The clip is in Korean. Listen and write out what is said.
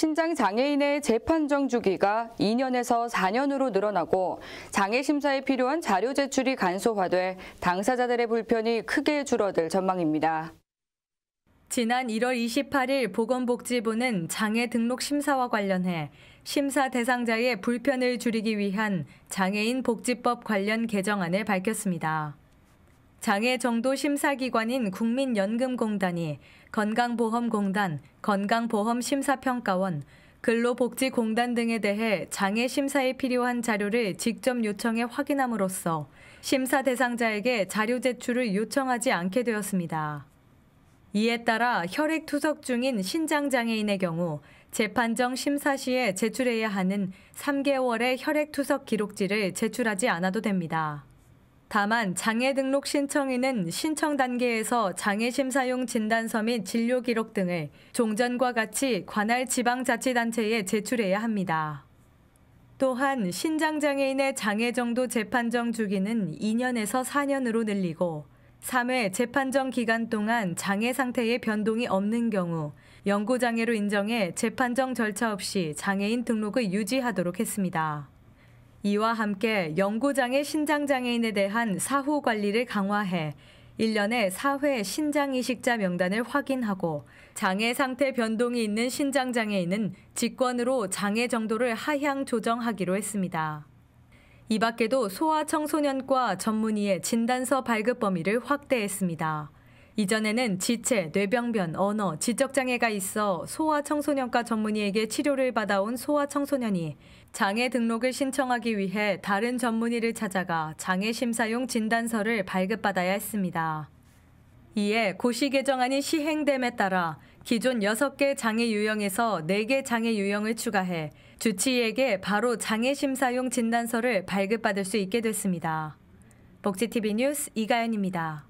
신장 장애인의 재판정 주기가 2년에서 4년으로 늘어나고 장애 심사에 필요한 자료 제출이 간소화돼 당사자들의 불편이 크게 줄어들 전망입니다. 지난 1월 28일 보건복지부는 장애 등록 심사와 관련해 심사 대상자의 불편을 줄이기 위한 장애인 복지법 관련 개정안을 밝혔습니다. 장애 정도 심사기관인 국민연금공단이 건강보험공단, 건강보험심사평가원, 근로복지공단 등에 대해 장애 심사에 필요한 자료를 직접 요청해 확인함으로써 심사 대상자에게 자료 제출을 요청하지 않게 되었습니다. 이에 따라 혈액 투석 중인 신장장애인의 경우 재판정 심사 시에 제출해야 하는 3개월의 혈액 투석 기록지를 제출하지 않아도 됩니다. 다만 장애 등록 신청인은 신청 단계에서 장애 심사용 진단서 및 진료 기록 등을 종전과 같이 관할 지방자치단체에 제출해야 합니다. 또한 신장장애인의 장애 정도 재판정 주기는 2년에서 4년으로 늘리고 3회 재판정 기간 동안 장애 상태의 변동이 없는 경우 연구장애로 인정해 재판정 절차 없이 장애인 등록을 유지하도록 했습니다. 이와 함께 연구장의 신장장애인에 대한 사후 관리를 강화해 1년에 4회 신장이식자 명단을 확인하고 장애 상태 변동이 있는 신장장애인은 직권으로 장애 정도를 하향 조정하기로 했습니다. 이 밖에도 소아청소년과 전문의의 진단서 발급 범위를 확대했습니다. 이전에는 지체, 뇌병변, 언어, 지적장애가 있어 소아청소년과 전문의에게 치료를 받아온 소아청소년이 장애 등록을 신청하기 위해 다른 전문의를 찾아가 장애 심사용 진단서를 발급받아야 했습니다. 이에 고시 개정안이 시행됨에 따라 기존 6개 장애 유형에서 4개 장애 유형을 추가해 주치의에게 바로 장애 심사용 진단서를 발급받을 수 있게 됐습니다. 복지TV 뉴스 이가연입니다.